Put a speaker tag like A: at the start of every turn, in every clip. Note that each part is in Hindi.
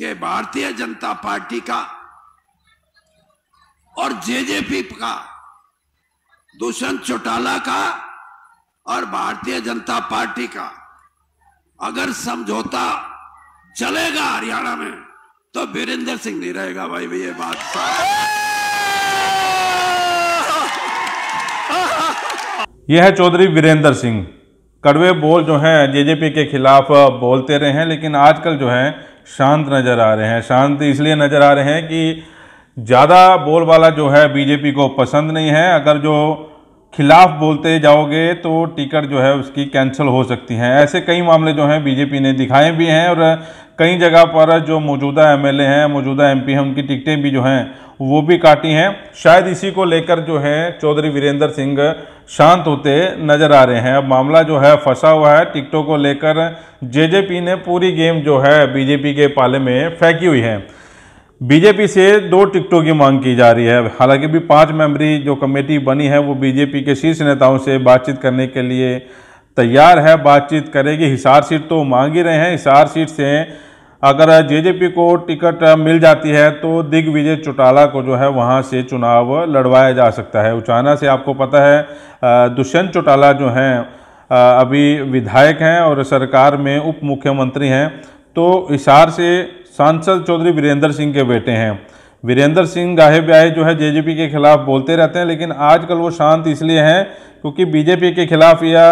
A: ये भारतीय जनता पार्टी का और जेजेपी का दुष्यंत चौटाला का और भारतीय जनता पार्टी का अगर समझौता चलेगा हरियाणा में तो वीरेंद्र सिंह नहीं रहेगा भाई भैया ये बात तो यह है चौधरी वीरेंद्र सिंह कड़वे बोल जो हैं जेजेपी के खिलाफ बोलते रहे हैं लेकिन आजकल जो है शांत नज़र आ रहे हैं शांत इसलिए नज़र आ रहे हैं कि ज़्यादा बोलबाला जो है बीजेपी को पसंद नहीं है अगर जो खिलाफ बोलते जाओगे तो टिकट जो है उसकी कैंसिल हो सकती हैं ऐसे कई मामले जो हैं बीजेपी ने दिखाए भी हैं और कई जगह पर जो मौजूदा एमएलए हैं मौजूदा एमपी हैं उनकी टिकटें भी जो हैं वो भी काटी हैं शायद इसी को लेकर जो है चौधरी वीरेंद्र सिंह शांत होते नज़र आ रहे हैं अब मामला जो है फंसा हुआ है टिकटों को लेकर जेजेपी ने पूरी गेम जो है बीजेपी के पाले में फेंकी हुई है बीजेपी से दो टिकटों की मांग की जा रही है हालांकि भी पांच मेंबरी जो कमेटी बनी है वो बीजेपी के शीर्ष नेताओं से बातचीत करने के लिए तैयार है बातचीत करेगी हिसार सीट तो मांग ही रहे हैं हिसार सीट से अगर जेजेपी को टिकट मिल जाती है तो दिग्विजय चौटाला को जो है वहाँ से चुनाव लड़वाया जा सकता है उचाना से आपको पता है दुष्यंत चौटाला जो हैं अभी विधायक हैं और सरकार में उप मुख्यमंत्री हैं तो इशार से सांसद चौधरी वीरेंद्र सिंह के बेटे हैं वीरेंद्र सिंह गाहे ब्याहे जो है जेजेपी के खिलाफ बोलते रहते हैं लेकिन आजकल वो शांत इसलिए हैं क्योंकि बीजेपी के खिलाफ या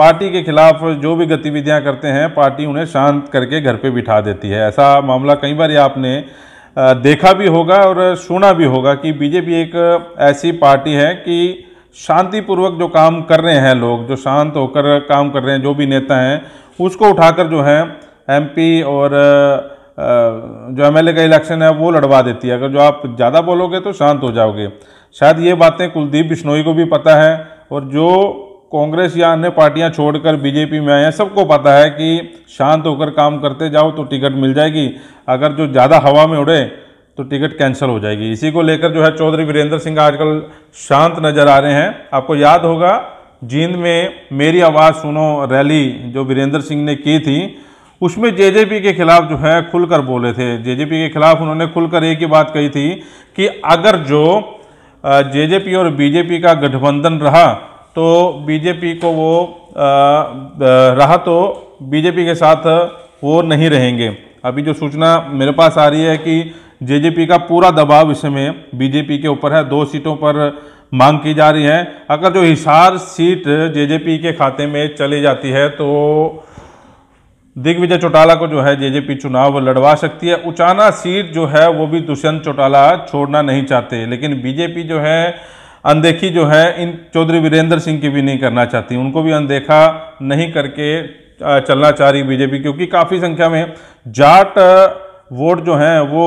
A: पार्टी के खिलाफ जो भी गतिविधियां करते हैं पार्टी उन्हें शांत करके घर पे बिठा देती है ऐसा मामला कई बार आपने देखा भी होगा और सुना भी होगा कि बीजेपी एक ऐसी पार्टी है कि शांतिपूर्वक जो काम कर रहे हैं लोग जो शांत होकर काम कर रहे हैं जो भी नेता हैं उसको उठाकर जो है एमपी और जो एमएलए का इलेक्शन है वो लड़वा देती है अगर जो आप ज़्यादा बोलोगे तो शांत हो जाओगे शायद ये बातें कुलदीप बिश्नोई को भी पता है और जो कांग्रेस या अन्य पार्टियां छोड़कर बीजेपी में आए हैं सबको पता है कि शांत होकर काम करते जाओ तो टिकट मिल जाएगी अगर जो ज़्यादा हवा में उड़े तो टिकट कैंसिल हो जाएगी इसी को लेकर जो है चौधरी वीरेंद्र सिंह आजकल शांत नज़र आ रहे हैं आपको याद होगा जींद में मेरी आवाज़ सुनो रैली जो वीरेंद्र सिंह ने की थी उसमें जेजेपी के खिलाफ जो है खुलकर बोले थे जेजेपी के खिलाफ उन्होंने खुलकर एक ही बात कही थी कि अगर जो जेजेपी और बीजेपी का गठबंधन रहा तो बीजेपी को वो रहा तो बीजेपी के साथ वो नहीं रहेंगे अभी जो सूचना मेरे पास आ रही है कि जेजेपी का पूरा दबाव इस समय बीजेपी के ऊपर है दो सीटों पर मांग की जा रही है अगर जो हिसार सीट जेजेपी के खाते में चली जाती है तो दिग्विजय चौटाला को जो है जेजेपी चुनाव लड़वा सकती है उचाना सीट जो है वो भी दुष्यंत चौटाला छोड़ना नहीं चाहते लेकिन बीजेपी जो है अनदेखी जो है इन चौधरी वीरेंद्र सिंह की भी नहीं करना चाहती उनको भी अनदेखा नहीं करके चलना चाह रही बीजेपी क्योंकि काफ़ी संख्या में जाट वोट जो हैं वो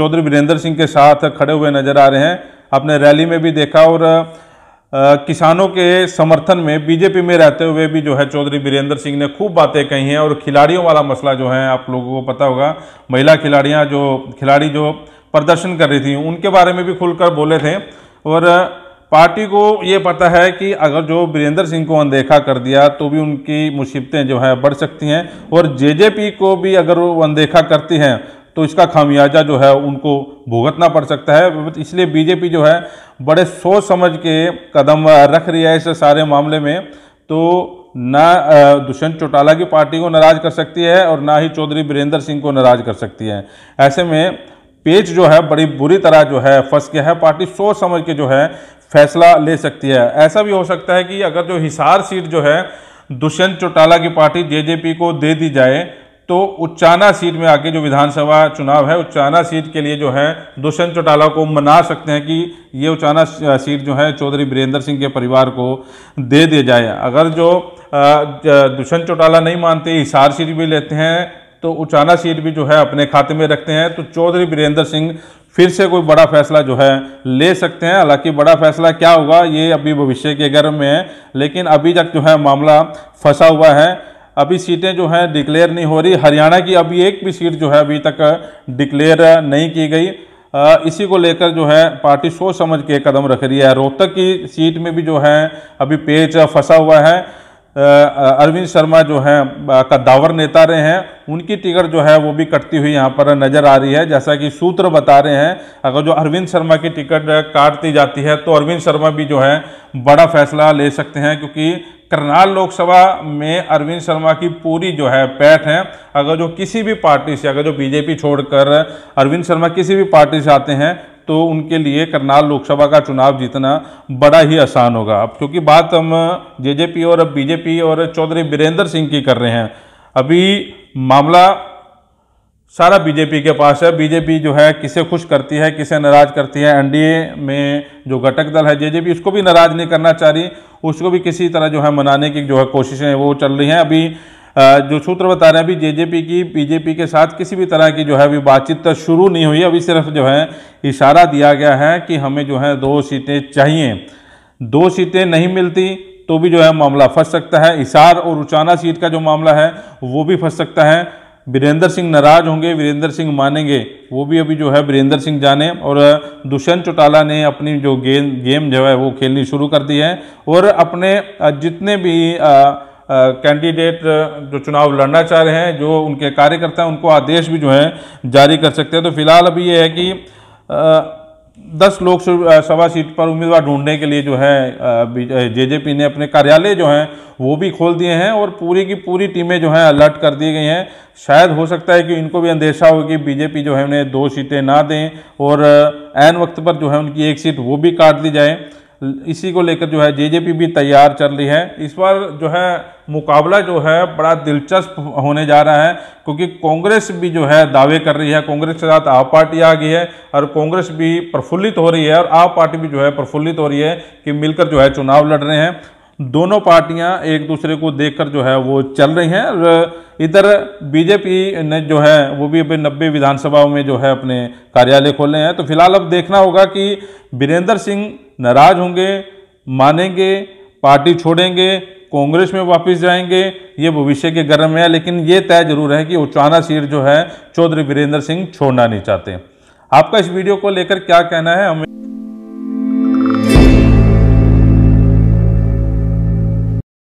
A: चौधरी वीरेंद्र सिंह के साथ खड़े हुए नजर आ रहे हैं अपने रैली में भी देखा और किसानों के समर्थन में बीजेपी में रहते हुए भी जो है चौधरी वीरेंद्र सिंह ने खूब बातें कही हैं और खिलाड़ियों वाला मसला जो है आप लोगों को पता होगा महिला खिलाड़ियाँ जो खिलाड़ी जो प्रदर्शन कर रही थी उनके बारे में भी खुलकर बोले थे और पार्टी को ये पता है कि अगर जो वीरेंद्र सिंह को अनदेखा कर दिया तो भी उनकी मुसीबतें जो है बढ़ सकती हैं और जेजेपी को भी अगर वो अनदेखा करती हैं तो इसका खामियाजा जो है उनको भुगतना पड़ सकता है इसलिए बीजेपी जो है बड़े सोच समझ के कदम रख रही है इस सारे मामले में तो ना दुष्यंत चौटाला की पार्टी को नाराज़ कर सकती है और ना ही चौधरी बीरेंद्र सिंह को नाराज़ कर सकती है ऐसे में पेच जो है बड़ी बुरी तरह जो है फंस गया है पार्टी सोच समझ के जो है फैसला ले सकती है ऐसा भी हो सकता है कि अगर जो हिसार सीट जो है दुष्यंत चौटाला की पार्टी जेजेपी को दे दी जाए तो उच्चाना सीट में आके जो विधानसभा चुनाव है उच्चाना सीट के लिए जो है दुष्यंत चौटाला को मना सकते हैं कि ये उच्चाना सीट जो है चौधरी बीरेंद्र सिंह के परिवार को दे दिया जाए अगर जो दुष्यंत चौटाला नहीं मानते हिसार सीट भी लेते हैं तो उचाना सीट भी जो है अपने खाते में रखते हैं तो चौधरी बीरेंद्र सिंह फिर से कोई बड़ा फैसला जो है ले सकते हैं हालांकि बड़ा फैसला क्या होगा ये अभी भविष्य के गर्भ में है लेकिन अभी तक जो है मामला फंसा हुआ है अभी सीटें जो हैं डिक्लेयर नहीं हो रही हरियाणा की अभी एक भी सीट जो है अभी तक डिक्लेयर नहीं की गई इसी को लेकर जो है पार्टी सोच समझ के कदम रख रही है रोहतक की सीट में भी जो है अभी पेच फंसा हुआ है अरविंद शर्मा जो है कद्दावर नेता रहे हैं उनकी टिकट जो है वो भी कटती हुई यहाँ पर नज़र आ रही है जैसा कि सूत्र बता रहे हैं अगर जो अरविंद शर्मा की टिकट काटती जाती है तो अरविंद शर्मा भी जो है बड़ा फैसला ले सकते हैं क्योंकि करनाल लोकसभा में अरविंद शर्मा की पूरी जो है पैठ है अगर जो किसी भी पार्टी से अगर जो बीजेपी छोड़कर अरविंद शर्मा किसी भी पार्टी से आते हैं तो उनके लिए करनाल लोकसभा का चुनाव जीतना बड़ा ही आसान होगा अब क्योंकि बात हम जेजेपी और अब बीजेपी और चौधरी बीरेंद्र सिंह की कर रहे हैं अभी मामला सारा बीजेपी के पास है बीजेपी जो है किसे खुश करती है किसे नाराज करती है एनडीए में जो घटक दल है जेजेपी उसको भी नाराज नहीं करना चाह रही उसको भी किसी तरह जो है मनाने की जो है कोशिशें वो चल रही हैं अभी जो सूत्र बता रहे हैं अभी जेजेपी की बीजेपी के साथ किसी भी तरह की जो है अभी बातचीत तो शुरू नहीं हुई अभी सिर्फ जो है इशारा दिया गया है कि हमें जो है दो सीटें चाहिए दो सीटें नहीं मिलती तो भी जो है मामला फंस सकता है इसार और उचाना सीट का जो मामला है वो भी फंस सकता है वीरेंद्र सिंह नाराज होंगे वीरेंद्र सिंह मानेंगे वो भी अभी जो है वीरेंद्र सिंह जाने और दुष्यंत चौटाला ने अपनी जो गेम गेम जो है वो खेलनी शुरू कर दी है और अपने जितने भी आ, कैंडिडेट जो चुनाव लड़ना चाह रहे हैं जो उनके कार्यकर्ता हैं उनको आदेश भी जो हैं जारी कर सकते हैं तो फिलहाल अभी ये है कि दस लोकसभा सीट पर उम्मीदवार ढूंढने के लिए जो है जेजेपी ने अपने कार्यालय जो हैं वो भी खोल दिए हैं और पूरी की पूरी टीमें जो हैं अलर्ट कर दी गई हैं शायद हो सकता है कि इनको भी अंदेशा हो कि बीजेपी जो है उन्हें दो सीटें ना दें और एन वक्त पर जो है उनकी एक सीट वो भी काट दी जाए इसी को लेकर जो है जेजेपी भी तैयार चल रही है इस बार जो है मुकाबला जो है बड़ा दिलचस्प होने जा रहा है क्योंकि कांग्रेस भी जो है दावे कर रही है कांग्रेस के साथ आप पार्टी आ गई है और कांग्रेस भी प्रफुल्लित हो रही है और आप पार्टी भी जो है प्रफुल्लित हो रही है कि मिलकर जो है चुनाव लड़ रहे हैं दोनों पार्टियां एक दूसरे को देखकर जो है वो चल रही हैं और इधर बीजेपी ने जो है वो भी अभी नब्बे विधानसभाओं में जो है अपने कार्यालय खोले हैं तो फिलहाल अब देखना होगा कि वीरेंद्र सिंह नाराज होंगे मानेंगे पार्टी छोड़ेंगे कांग्रेस में वापस जाएंगे ये भविष्य के गर्म है लेकिन ये तय जरूर है कि उचाना सीट जो है चौधरी वीरेंद्र सिंह छोड़ना नहीं चाहते आपका इस वीडियो को लेकर क्या कहना है हमें